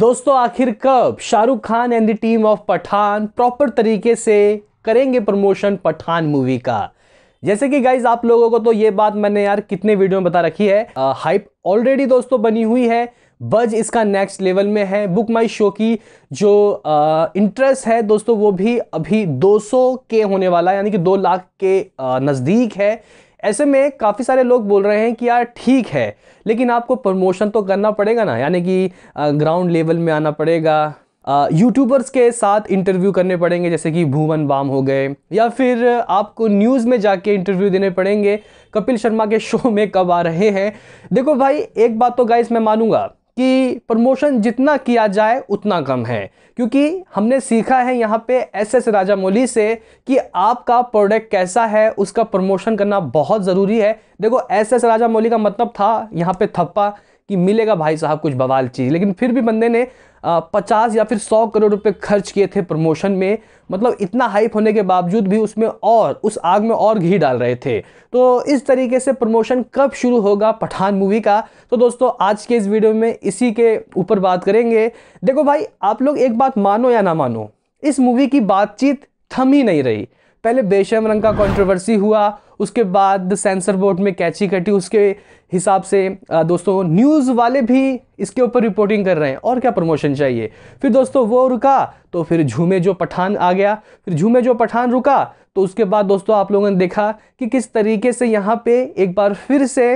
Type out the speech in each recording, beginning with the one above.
दोस्तों आखिर कब Shahrukh Khan and the team of Pathaan proper तरीके से करेंगे प्रमोशन पठान मूवी का जैसे कि गाइज आप लोगों को तो ये बात मैंने यार कितने वीडियो में बता रखी है हाइप ऑलरेडी दोस्तों बनी हुई है बज इसका नेक्स्ट लेवल में है बुक माई शो की जो इंटरेस्ट है दोस्तों वो भी अभी 200 के होने वाला है यानी कि दो लाख के नज़दीक है ऐसे में काफ़ी सारे लोग बोल रहे हैं कि यार ठीक है लेकिन आपको प्रमोशन तो करना पड़ेगा ना यानी कि ग्राउंड लेवल में आना पड़ेगा यूट्यूबर्स के साथ इंटरव्यू करने पड़ेंगे जैसे कि भुवन बाम हो गए या फिर आपको न्यूज़ में जाके इंटरव्यू देने पड़ेंगे कपिल शर्मा के शो में कब आ रहे हैं देखो भाई एक बात तो गाइस मैं मानूंगा कि प्रमोशन जितना किया जाए उतना कम है क्योंकि हमने सीखा है यहाँ पे एस एस राजामौली से कि आपका प्रोडक्ट कैसा है उसका प्रमोशन करना बहुत ज़रूरी है देखो एस एस राजामौली का मतलब था यहाँ पे थप्पा कि मिलेगा भाई साहब कुछ बवाल चीज़ लेकिन फिर भी बंदे ने पचास या फिर सौ करोड़ रुपए खर्च किए थे प्रमोशन में मतलब इतना हाइप होने के बावजूद भी उसमें और उस आग में और घी डाल रहे थे तो इस तरीके से प्रमोशन कब शुरू होगा पठान मूवी का तो दोस्तों आज के इस वीडियो में इसी के ऊपर बात करेंगे देखो भाई आप लोग एक बात मानो या ना मानो इस मूवी की बातचीत थम ही नहीं रही पहले बेशम रंग का कंट्रोवर्सी हुआ उसके बाद सेंसर बोर्ड में कैची कटी उसके हिसाब से दोस्तों न्यूज़ वाले भी इसके ऊपर रिपोर्टिंग कर रहे हैं और क्या प्रमोशन चाहिए फिर दोस्तों वो रुका तो फिर झूमे जो पठान आ गया फिर झूमे जो पठान रुका तो उसके बाद दोस्तों आप लोगों ने देखा कि किस तरीके से यहाँ पर एक बार फिर से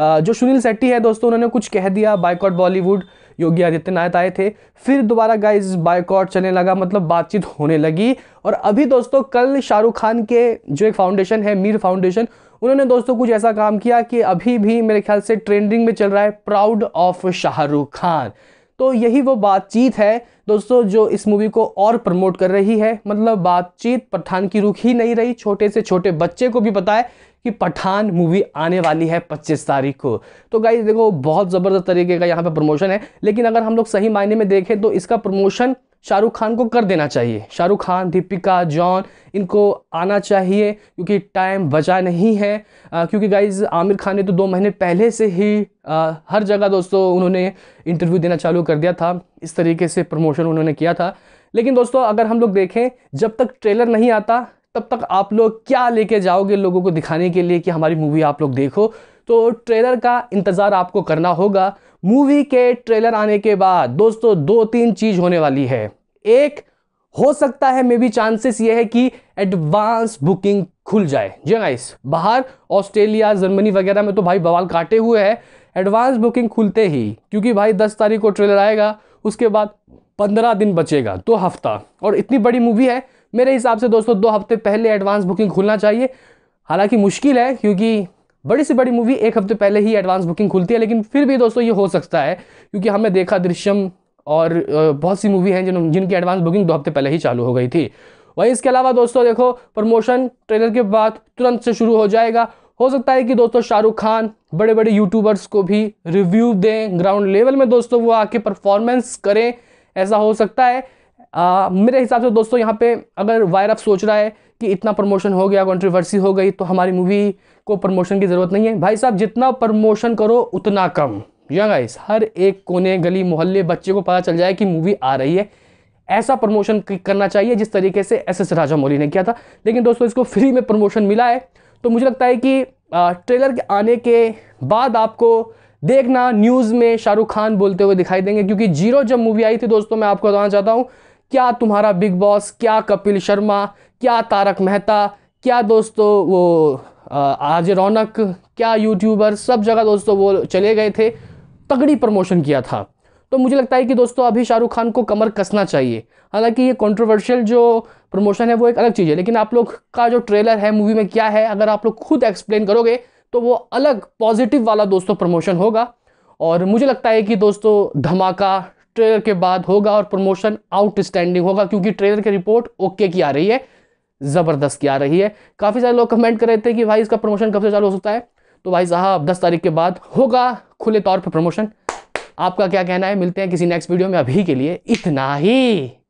जो सुनील शेट्टी है दोस्तों उन्होंने कुछ कह दिया बाइकआउट बॉलीवुड योगी आदित्यनाथ आए थे फिर दोबारा गाइज बायकॉट चलने लगा मतलब बातचीत होने लगी और अभी दोस्तों कल शाहरुख खान के जो एक फाउंडेशन है मीर फाउंडेशन उन्होंने दोस्तों कुछ ऐसा काम किया कि अभी भी मेरे ख्याल से ट्रेंडिंग में चल रहा है प्राउड ऑफ शाहरुख खान तो यही वो बातचीत है दोस्तों जो इस मूवी को और प्रमोट कर रही है मतलब बातचीत पठान की रुख ही नहीं रही छोटे से छोटे बच्चे को भी पता है कि पठान मूवी आने वाली है 25 तारीख को तो गाइज देखो बहुत ज़बरदस्त तरीके का यहाँ पर प्रमोशन है लेकिन अगर हम लोग सही मायने में देखें तो इसका प्रमोशन शाहरुख खान को कर देना चाहिए शाहरुख खान दीपिका जॉन इनको आना चाहिए क्योंकि टाइम बचा नहीं है आ, क्योंकि गाइज आमिर खान ने तो दो महीने पहले से ही आ, हर जगह दोस्तों उन्होंने इंटरव्यू देना चालू कर दिया था इस तरीके से प्रमोशन उन्होंने किया था लेकिन दोस्तों अगर हम लोग देखें जब तक ट्रेलर नहीं आता तब तक आप लोग क्या लेके जाओगे लोगों को दिखाने के लिए कि हमारी मूवी आप लोग देखो तो ट्रेलर का इंतज़ार आपको करना होगा मूवी के ट्रेलर आने के बाद दोस्तों दो तीन चीज़ होने वाली है एक हो सकता है मे बी चांसेस ये है कि एडवांस बुकिंग खुल जाए जी गाइस हाँ बाहर ऑस्ट्रेलिया जर्मनी वगैरह में तो भाई बवाल काटे हुए हैं एडवांस बुकिंग खुलते ही क्योंकि भाई दस तारीख को ट्रेलर आएगा उसके बाद पंद्रह दिन बचेगा दो हफ्ता और इतनी बड़ी मूवी है मेरे हिसाब से दोस्तों दो हफ्ते पहले एडवांस बुकिंग खुलना चाहिए हालांकि मुश्किल है क्योंकि बड़ी से बड़ी मूवी एक हफ्ते पहले ही एडवांस बुकिंग खुलती है लेकिन फिर भी दोस्तों ये हो सकता है क्योंकि हमने देखा दृश्यम और बहुत सी मूवी हैं जिन जिनकी एडवांस बुकिंग दो हफ्ते पहले ही चालू हो गई थी वहीं इसके अलावा दोस्तों देखो प्रमोशन ट्रेलर के बाद तुरंत से शुरू हो जाएगा हो सकता है कि दोस्तों शाहरुख खान बड़े बड़े यूट्यूबर्स को भी रिव्यू दें ग्राउंड लेवल में दोस्तों वो आके परफॉर्मेंस करें ऐसा हो सकता है आ, मेरे हिसाब से दोस्तों यहाँ पे अगर वायरफ सोच रहा है कि इतना प्रमोशन हो गया कंट्रोवर्सी हो गई तो हमारी मूवी को प्रमोशन की ज़रूरत नहीं है भाई साहब जितना प्रमोशन करो उतना कम या गाइस हर एक कोने गली मोहल्ले बच्चे को पता चल जाए कि मूवी आ रही है ऐसा प्रमोशन करना चाहिए जिस तरीके से एस एस राजा मौली ने किया था लेकिन दोस्तों इसको फ्री में प्रमोशन मिला है तो मुझे लगता है कि ट्रेलर के आने के बाद आपको देखना न्यूज़ में शाहरुख खान बोलते हुए दिखाई देंगे क्योंकि जीरो जब मूवी आई थी दोस्तों मैं आपको बताना चाहता हूँ क्या तुम्हारा बिग बॉस क्या कपिल शर्मा क्या तारक मेहता क्या दोस्तों वो आज रौनक क्या यूट्यूबर सब जगह दोस्तों वो चले गए थे तगड़ी प्रमोशन किया था तो मुझे लगता है कि दोस्तों अभी शाहरुख खान को कमर कसना चाहिए हालांकि ये कंट्रोवर्शियल जो प्रमोशन है वो एक अलग चीज़ है लेकिन आप लोग का जो ट्रेलर है मूवी में क्या है अगर आप लोग खुद एक्सप्लेन करोगे तो वो अलग पॉजिटिव वाला दोस्तों प्रमोशन होगा और मुझे लगता है कि दोस्तों धमाका ट्रेलर के बाद होगा और प्रमोशन आउटस्टैंडिंग होगा क्योंकि ट्रेलर की रिपोर्ट ओके की आ रही है ज़बरदस्त की आ रही है काफ़ी सारे लोग कमेंट कर रहे थे कि भाई इसका प्रमोशन कब से चालू हो सकता है तो भाई साहब दस तारीख के बाद होगा खुले तौर पर प्रमोशन आपका क्या कहना है मिलते हैं किसी नेक्स्ट वीडियो में अभी के लिए इतना ही